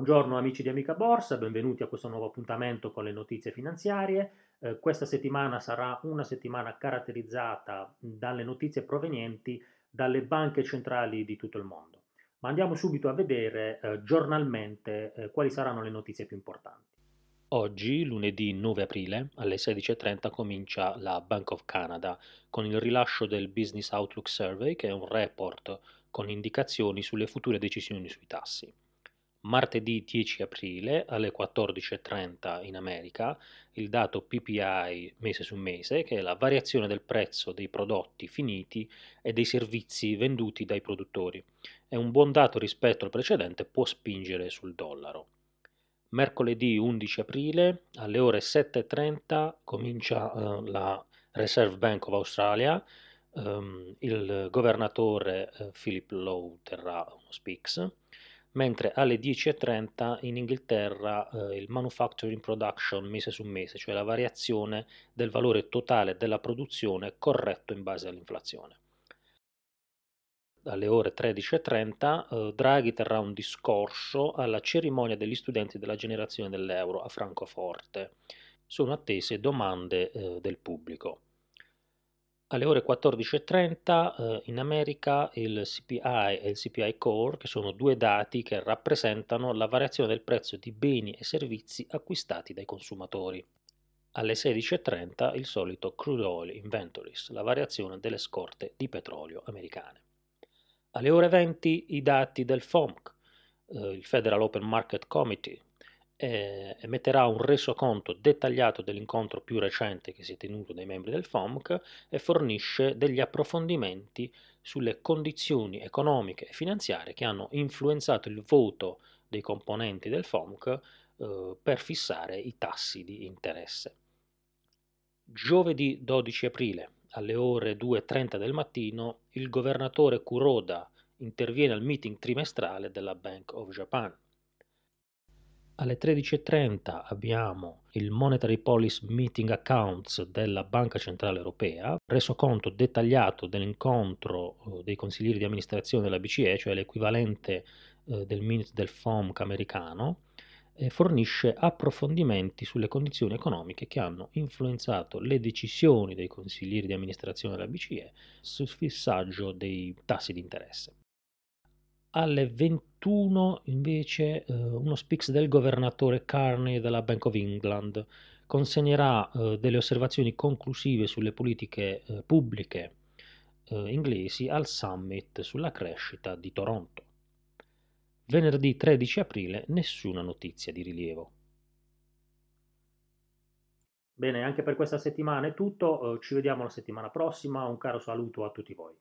Buongiorno amici di Amica Borsa, benvenuti a questo nuovo appuntamento con le notizie finanziarie. Eh, questa settimana sarà una settimana caratterizzata dalle notizie provenienti dalle banche centrali di tutto il mondo. Ma andiamo subito a vedere eh, giornalmente eh, quali saranno le notizie più importanti. Oggi, lunedì 9 aprile, alle 16.30 comincia la Bank of Canada con il rilascio del Business Outlook Survey, che è un report con indicazioni sulle future decisioni sui tassi. Martedì 10 aprile alle 14.30 in America il dato PPI mese su mese che è la variazione del prezzo dei prodotti finiti e dei servizi venduti dai produttori È un buon dato rispetto al precedente può spingere sul dollaro. Mercoledì 11 aprile alle ore 7.30 comincia eh, la Reserve Bank of Australia Um, il governatore eh, Philip Lowe terrà uno speaks mentre alle 10.30 in Inghilterra eh, il manufacturing production mese su mese, cioè la variazione del valore totale della produzione corretto in base all'inflazione. Alle ore 13.30 eh, Draghi terrà un discorso alla cerimonia degli studenti della generazione dell'euro a Francoforte. Sono attese domande eh, del pubblico alle ore 14.30 eh, in America il CPI e il CPI Core, che sono due dati che rappresentano la variazione del prezzo di beni e servizi acquistati dai consumatori. Alle 16.30 il solito Crude Oil Inventories, la variazione delle scorte di petrolio americane. Alle ore 20 i dati del FOMC, eh, il Federal Open Market Committee, eh, emetterà un resoconto dettagliato dell'incontro più recente che si è tenuto dai membri del FOMC e fornisce degli approfondimenti sulle condizioni economiche e finanziarie che hanno influenzato il voto dei componenti del FOMC eh, per fissare i tassi di interesse. Giovedì 12 aprile alle ore 2.30 del mattino il governatore Kuroda interviene al meeting trimestrale della Bank of Japan. Alle 13.30 abbiamo il Monetary Policy Meeting Accounts della Banca Centrale Europea, reso conto dettagliato dell'incontro eh, dei consiglieri di amministrazione della BCE, cioè l'equivalente eh, del Minutes del FOMC americano, e fornisce approfondimenti sulle condizioni economiche che hanno influenzato le decisioni dei consiglieri di amministrazione della BCE sul fissaggio dei tassi di interesse alle 21 invece eh, uno speaks del governatore Carney della Bank of England consegnerà eh, delle osservazioni conclusive sulle politiche eh, pubbliche eh, inglesi al summit sulla crescita di Toronto. Venerdì 13 aprile nessuna notizia di rilievo. Bene, anche per questa settimana è tutto, eh, ci vediamo la settimana prossima, un caro saluto a tutti voi.